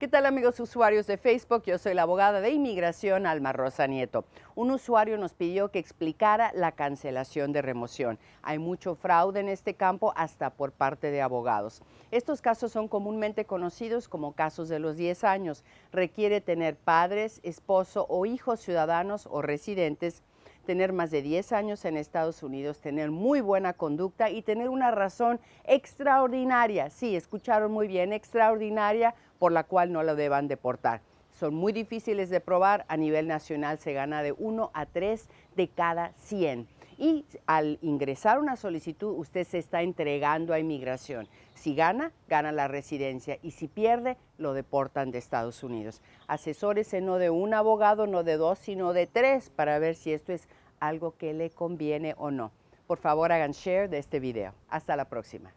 ¿Qué tal amigos usuarios de Facebook? Yo soy la abogada de inmigración Alma Rosa Nieto. Un usuario nos pidió que explicara la cancelación de remoción. Hay mucho fraude en este campo hasta por parte de abogados. Estos casos son comúnmente conocidos como casos de los 10 años. Requiere tener padres, esposo o hijos ciudadanos o residentes tener más de 10 años en Estados Unidos, tener muy buena conducta y tener una razón extraordinaria, sí, escucharon muy bien, extraordinaria por la cual no lo deban deportar. Son muy difíciles de probar, a nivel nacional se gana de 1 a 3 de cada 100 y al ingresar una solicitud usted se está entregando a inmigración. Si gana, gana la residencia y si pierde, lo deportan de Estados Unidos. Asesórese eh, no de un abogado, no de dos, sino de tres para ver si esto es algo que le conviene o no. Por favor, hagan share de este video. Hasta la próxima.